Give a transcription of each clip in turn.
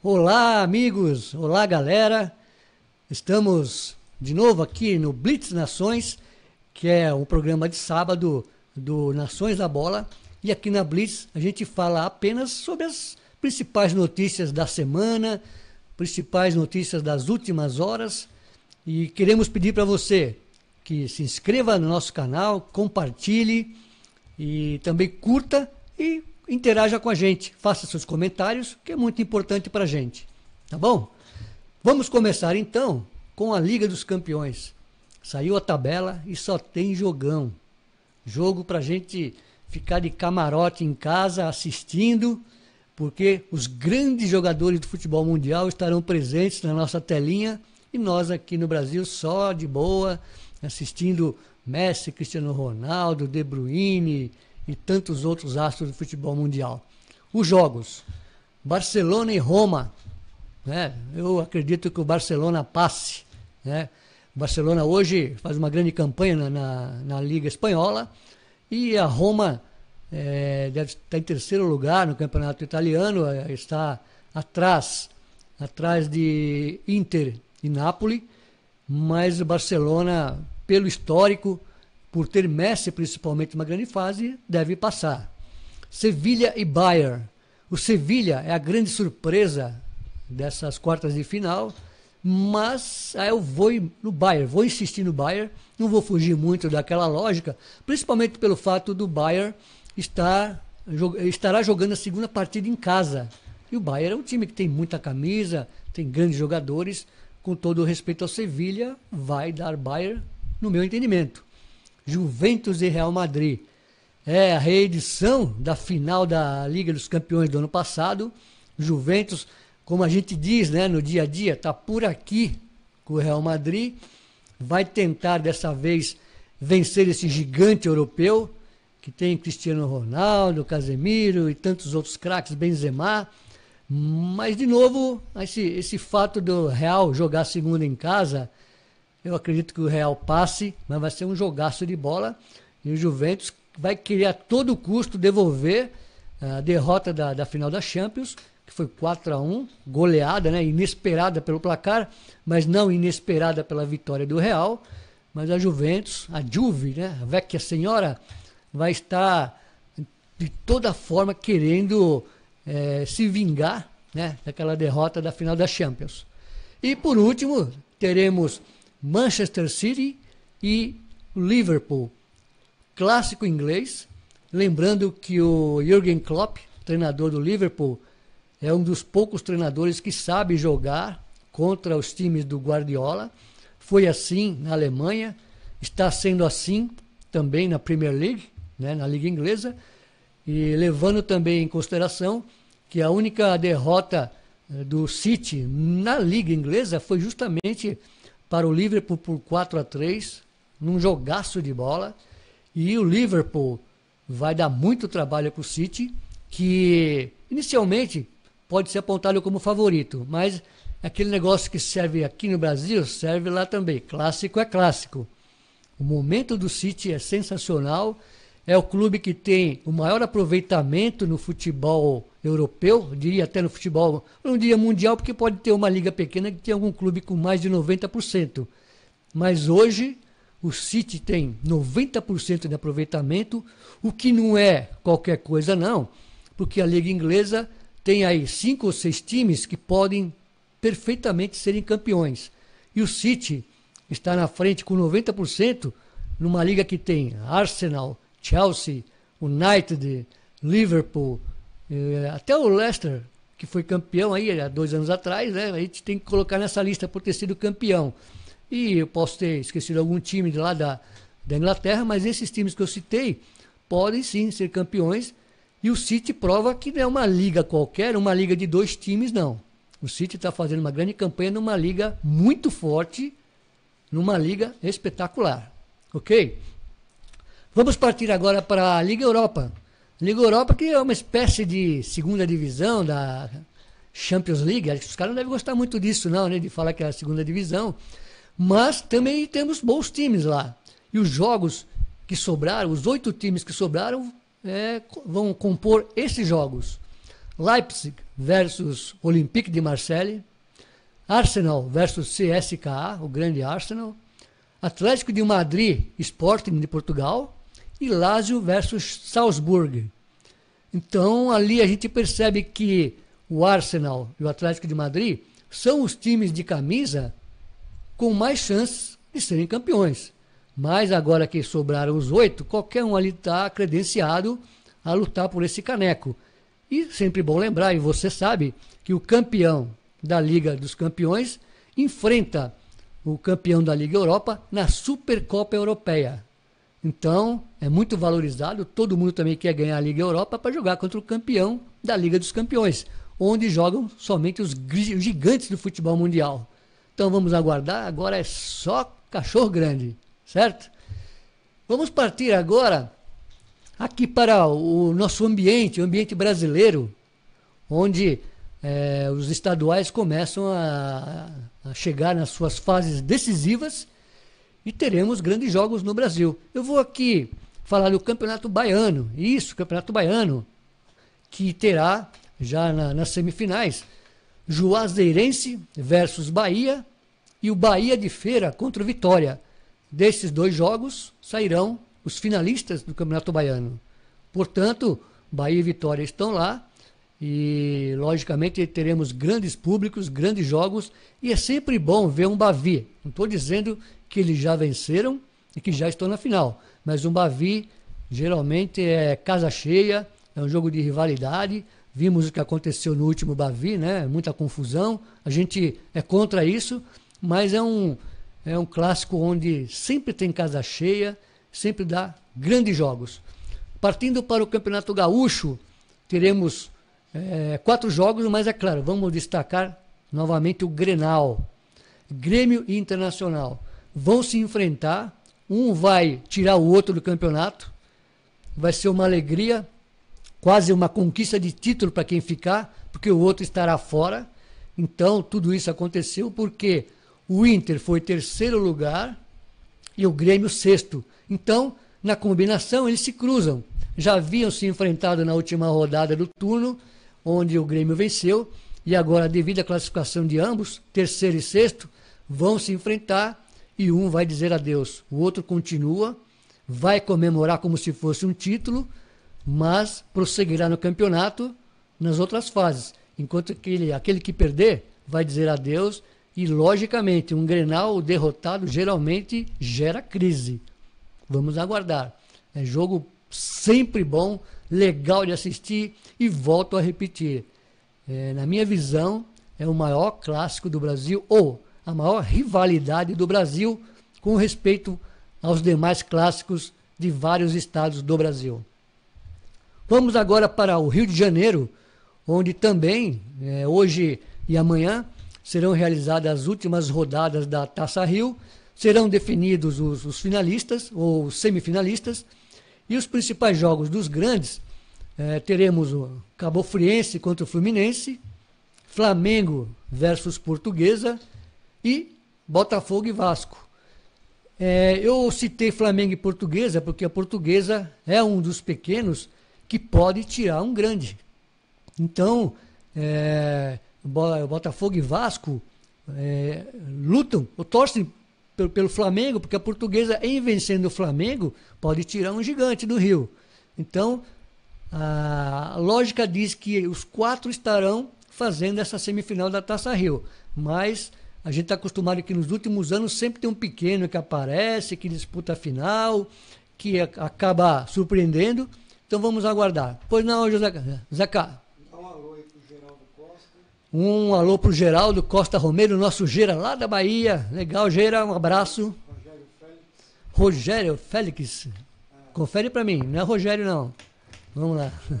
Olá, amigos! Olá, galera! Estamos de novo aqui no Blitz Nações, que é um programa de sábado do Nações da Bola. E aqui na Blitz a gente fala apenas sobre as principais notícias da semana, principais notícias das últimas horas. E queremos pedir para você que se inscreva no nosso canal, compartilhe e também curta e interaja com a gente, faça seus comentários, que é muito importante para a gente. Tá bom? Vamos começar então com a Liga dos Campeões. Saiu a tabela e só tem jogão. Jogo para a gente ficar de camarote em casa assistindo, porque os grandes jogadores do futebol mundial estarão presentes na nossa telinha e nós aqui no Brasil só de boa assistindo Messi, Cristiano Ronaldo, De Bruyne, e tantos outros astros do futebol mundial. Os jogos. Barcelona e Roma. Né? Eu acredito que o Barcelona passe. Né? O Barcelona hoje faz uma grande campanha na, na, na Liga Espanhola e a Roma é, deve estar em terceiro lugar no campeonato italiano, eh, está atrás, atrás de Inter e Napoli, mas o Barcelona, pelo histórico, por ter Messi principalmente uma grande fase, deve passar. Sevilha e Bayern. O Sevilha é a grande surpresa dessas quartas de final, mas aí ah, eu vou no Bayern, vou insistir no Bayern, não vou fugir muito daquela lógica, principalmente pelo fato do Bayern estar, estará jogando a segunda partida em casa. E o Bayern é um time que tem muita camisa, tem grandes jogadores, com todo o respeito ao Sevilha, vai dar Bayern, no meu entendimento. Juventus e Real Madrid. É a reedição da final da Liga dos Campeões do ano passado. Juventus, como a gente diz né, no dia a dia, está por aqui com o Real Madrid. Vai tentar dessa vez vencer esse gigante europeu que tem Cristiano Ronaldo, Casemiro e tantos outros craques, Benzema. Mas, de novo, esse, esse fato do Real jogar segunda em casa eu acredito que o Real passe, mas vai ser um jogaço de bola. E o Juventus vai querer a todo custo devolver eh, a derrota da, da final da Champions, que foi 4 a 1 goleada, né? inesperada pelo placar, mas não inesperada pela vitória do Real. Mas a Juventus, a Juve, né? a Vecchia Senhora, vai estar de toda forma querendo é, se vingar né? daquela derrota da final da Champions. E por último, teremos Manchester City e Liverpool. Clássico inglês, lembrando que o Jürgen Klopp, treinador do Liverpool, é um dos poucos treinadores que sabe jogar contra os times do Guardiola. Foi assim na Alemanha, está sendo assim também na Premier League, né, na Liga Inglesa, e levando também em consideração que a única derrota eh, do City na Liga Inglesa foi justamente para o Liverpool por 4 a 3 num jogaço de bola. E o Liverpool vai dar muito trabalho para o City, que inicialmente pode ser apontado como favorito, mas aquele negócio que serve aqui no Brasil serve lá também. Clássico é clássico. O momento do City é sensacional. É o clube que tem o maior aproveitamento no futebol europeu, diria até no futebol, não diria mundial, porque pode ter uma liga pequena que tem algum clube com mais de 90%. Mas hoje o City tem 90% de aproveitamento, o que não é qualquer coisa, não, porque a liga inglesa tem aí cinco ou seis times que podem perfeitamente serem campeões. E o City está na frente com 90% numa liga que tem Arsenal, Chelsea, United, Liverpool, é, até o Leicester, que foi campeão aí há dois anos atrás, né? A gente tem que colocar nessa lista por ter sido campeão. E eu posso ter esquecido algum time de lá da, da Inglaterra, mas esses times que eu citei podem sim ser campeões. E o City prova que não é uma liga qualquer, uma liga de dois times, não. O City está fazendo uma grande campanha numa liga muito forte, numa liga espetacular. Ok? Vamos partir agora para a Liga Europa. Liga Europa, que é uma espécie de segunda divisão da Champions League. Acho que os caras não devem gostar muito disso, não, né? De falar que é a segunda divisão. Mas também temos bons times lá. E os jogos que sobraram, os oito times que sobraram, é, vão compor esses jogos: Leipzig versus Olympique de Marseille, Arsenal versus CSKA, o grande Arsenal, Atlético de Madrid, Sporting de Portugal, e Lazio versus Salzburg. Então ali a gente percebe que o Arsenal e o Atlético de Madrid são os times de camisa com mais chances de serem campeões. Mas agora que sobraram os oito, qualquer um ali está credenciado a lutar por esse caneco. E sempre bom lembrar, e você sabe, que o campeão da Liga dos Campeões enfrenta o campeão da Liga Europa na Supercopa Europeia. Então, é muito valorizado. Todo mundo também quer ganhar a Liga Europa para jogar contra o campeão da Liga dos Campeões, onde jogam somente os gigantes do futebol mundial. Então, vamos aguardar. Agora é só cachorro grande, certo? Vamos partir agora aqui para o nosso ambiente, o ambiente brasileiro, onde é, os estaduais começam a, a chegar nas suas fases decisivas e teremos grandes jogos no Brasil. Eu vou aqui falar do Campeonato Baiano, isso, Campeonato Baiano, que terá já na, nas semifinais Juazeirense versus Bahia e o Bahia de Feira contra o Vitória. Desses dois jogos sairão os finalistas do Campeonato Baiano. Portanto, Bahia e Vitória estão lá e, logicamente, teremos grandes públicos, grandes jogos e é sempre bom ver um Bavi. Não estou dizendo que eles já venceram e que já estão na final. Mas o Bavi geralmente é casa cheia, é um jogo de rivalidade. Vimos o que aconteceu no último Bavi, né? Muita confusão. A gente é contra isso, mas é um é um clássico onde sempre tem casa cheia, sempre dá grandes jogos. Partindo para o Campeonato Gaúcho, teremos é, quatro jogos, mas é claro, vamos destacar novamente o Grenal, Grêmio Internacional vão se enfrentar, um vai tirar o outro do campeonato, vai ser uma alegria, quase uma conquista de título para quem ficar, porque o outro estará fora. Então, tudo isso aconteceu porque o Inter foi terceiro lugar e o Grêmio sexto. Então, na combinação, eles se cruzam. Já haviam se enfrentado na última rodada do turno, onde o Grêmio venceu, e agora, devido à classificação de ambos, terceiro e sexto, vão se enfrentar e um vai dizer adeus. O outro continua, vai comemorar como se fosse um título, mas prosseguirá no campeonato nas outras fases. Enquanto aquele que perder vai dizer adeus e, logicamente, um grenal derrotado geralmente gera crise. Vamos aguardar. É jogo sempre bom, legal de assistir e volto a repetir. É, na minha visão, é o maior clássico do Brasil ou a maior rivalidade do Brasil com respeito aos demais clássicos de vários estados do Brasil. Vamos agora para o Rio de Janeiro, onde também, é, hoje e amanhã, serão realizadas as últimas rodadas da Taça Rio, serão definidos os, os finalistas ou semifinalistas, e os principais jogos dos grandes é, teremos o Cabo Friense contra o Fluminense, Flamengo versus Portuguesa, e Botafogo e Vasco. É, eu citei Flamengo e Portuguesa porque a Portuguesa é um dos pequenos que pode tirar um grande. Então, é, Botafogo e Vasco é, lutam torcem pelo, pelo, Flamengo, porque a Portuguesa, em vencendo o Flamengo, pode tirar um gigante do Rio. Então, a lógica diz que os quatro estarão fazendo essa semifinal da Taça Rio, mas a gente está acostumado que nos últimos anos sempre tem um pequeno que aparece, que disputa a final, que acaba surpreendendo. Então vamos aguardar. Pois não, José Zeca. Então, um alô aí o Geraldo Costa. Um alô Geraldo Costa Romero, nosso Gera lá da Bahia. Legal, Gera, um abraço. Rogério Félix. Rogério Félix. É. Confere para mim, não é Rogério não. Vamos lá. É, é.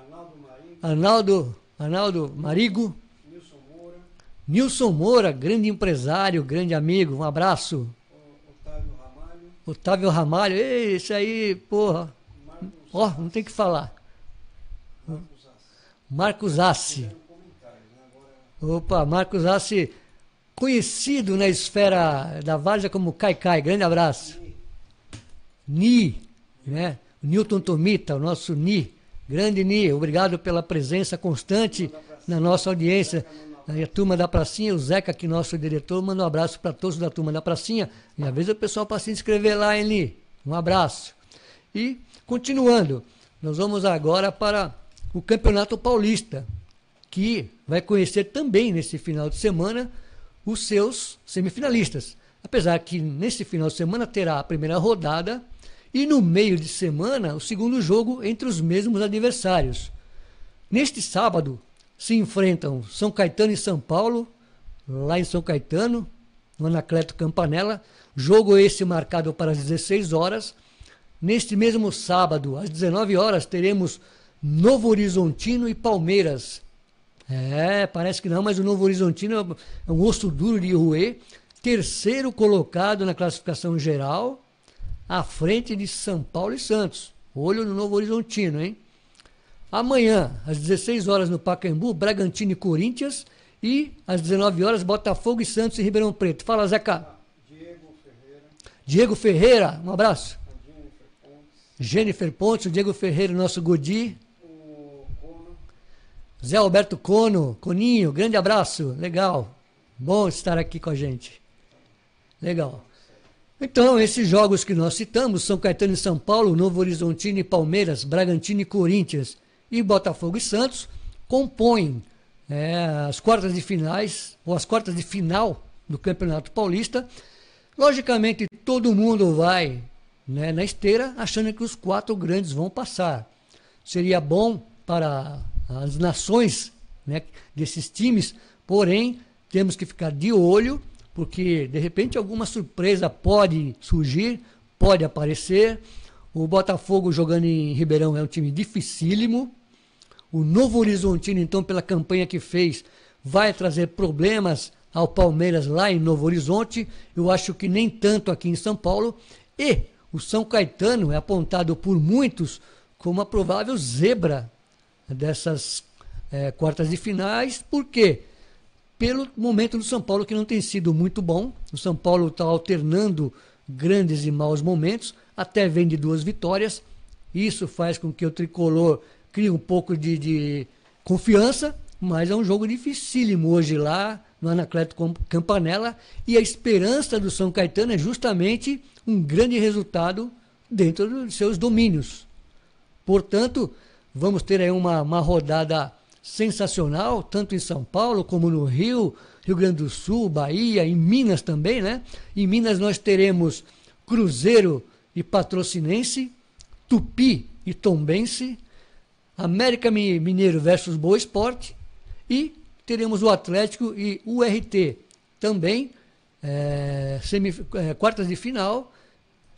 Arnaldo Marigo. Arnaldo, Arnaldo Marigo. Nilson Moura, grande empresário, grande amigo, um abraço. Otávio Ramalho. Otávio Ramalho, ei, aí, porra. Ó, oh, não tem que falar. Marcos Assi. Marcos Assi. Né, Opa, Marcos Assi, conhecido na esfera da Várzea como Caicai. Grande abraço. Ni, né? Newton Tomita, o nosso Ni. Grande Ni, obrigado pela presença constante na nossa audiência. Né, e a turma da pracinha, o Zeca, que nosso diretor, manda um abraço para todos da turma da pracinha. E às vezes o pessoal para se inscrever lá, ele. Um abraço. E, continuando, nós vamos agora para o Campeonato Paulista, que vai conhecer também nesse final de semana os seus semifinalistas. Apesar que nesse final de semana terá a primeira rodada e no meio de semana o segundo jogo entre os mesmos adversários. Neste sábado, se enfrentam São Caetano e São Paulo, lá em São Caetano, no Anacleto Campanella. Jogo esse marcado para as 16 horas. Neste mesmo sábado, às 19 horas, teremos Novo Horizontino e Palmeiras. É, parece que não, mas o Novo Horizontino é um osso duro de Rouet, terceiro colocado na classificação geral, à frente de São Paulo e Santos. Olho no Novo Horizontino, hein? Amanhã, às 16 horas no Pacaembu, Bragantino e Corinthians. E às 19 horas, Botafogo e Santos e Ribeirão Preto. Fala, Zeca. Diego Ferreira. Diego Ferreira, um abraço. Jennifer Pontes. Jennifer Pontes, o Diego Ferreira, nosso Godi. O Cono. Zé Alberto Cono, Coninho, grande abraço. Legal. Bom estar aqui com a gente. Legal. Então, esses jogos que nós citamos, São Caetano e São Paulo, Novo Horizontino e Palmeiras, Bragantino e Corinthians, e Botafogo e Santos compõem é, as quartas de finais ou as quartas de final do Campeonato Paulista. Logicamente, todo mundo vai né, na esteira achando que os quatro grandes vão passar. Seria bom para as nações né, desses times, porém, temos que ficar de olho, porque de repente alguma surpresa pode surgir, pode aparecer. O Botafogo jogando em Ribeirão é um time dificílimo, o Novo Horizontino, então, pela campanha que fez, vai trazer problemas ao Palmeiras lá em Novo Horizonte, eu acho que nem tanto aqui em São Paulo, e o São Caetano é apontado por muitos como a provável zebra dessas é, quartas de finais, por quê? Pelo momento do São Paulo que não tem sido muito bom, o São Paulo está alternando grandes e maus momentos, até vem de duas vitórias, isso faz com que o tricolor cria um pouco de, de confiança, mas é um jogo dificílimo hoje lá no Anacleto Campanella e a esperança do São Caetano é justamente um grande resultado dentro dos seus domínios. Portanto, vamos ter aí uma, uma rodada sensacional, tanto em São Paulo como no Rio, Rio Grande do Sul, Bahia, em Minas também, né? Em Minas nós teremos Cruzeiro e Patrocinense, Tupi e Tombense, América Mineiro versus Boa Esporte e teremos o Atlético e o RT também, é, semi, é, quartas de final.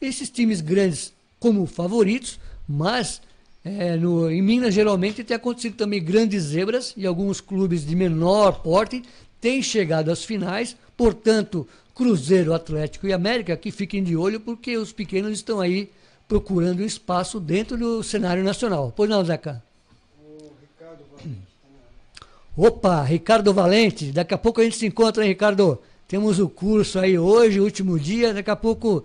Esses times grandes como favoritos, mas é, no, em Minas geralmente tem acontecido também grandes zebras e alguns clubes de menor porte têm chegado às finais, portanto, Cruzeiro, Atlético e América que fiquem de olho porque os pequenos estão aí procurando espaço dentro do cenário nacional. Pois não, Zeca? Ricardo Opa, Ricardo Valente, daqui a pouco a gente se encontra, hein, Ricardo? Temos o curso aí hoje, último dia, daqui a pouco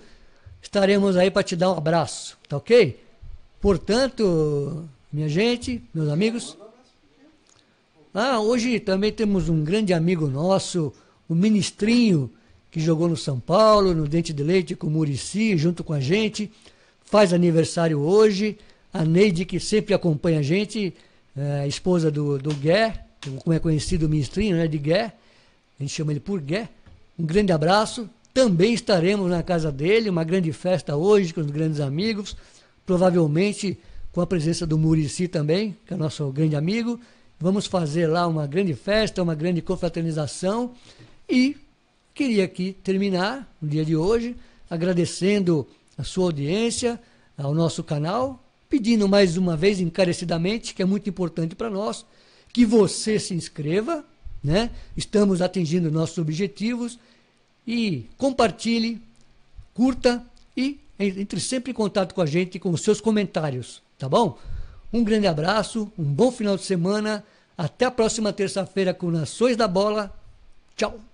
estaremos aí para te dar um abraço, tá ok? Portanto, minha gente, meus amigos. Ah, hoje também temos um grande amigo nosso, o Ministrinho, que jogou no São Paulo, no Dente de Leite, com o Murici, junto com a gente faz aniversário hoje. A Neide, que sempre acompanha a gente, é, esposa do, do Gué, como é conhecido o ministrinho, né, de Gué. A gente chama ele por Gué. Um grande abraço. Também estaremos na casa dele, uma grande festa hoje com os grandes amigos. Provavelmente com a presença do Murici também, que é nosso grande amigo. Vamos fazer lá uma grande festa, uma grande confraternização. E queria aqui terminar o dia de hoje agradecendo a sua audiência, ao nosso canal, pedindo mais uma vez encarecidamente, que é muito importante para nós, que você se inscreva, né? Estamos atingindo nossos objetivos e compartilhe, curta e entre sempre em contato com a gente com os seus comentários, tá bom? Um grande abraço, um bom final de semana, até a próxima terça-feira com Nações da Bola. Tchau.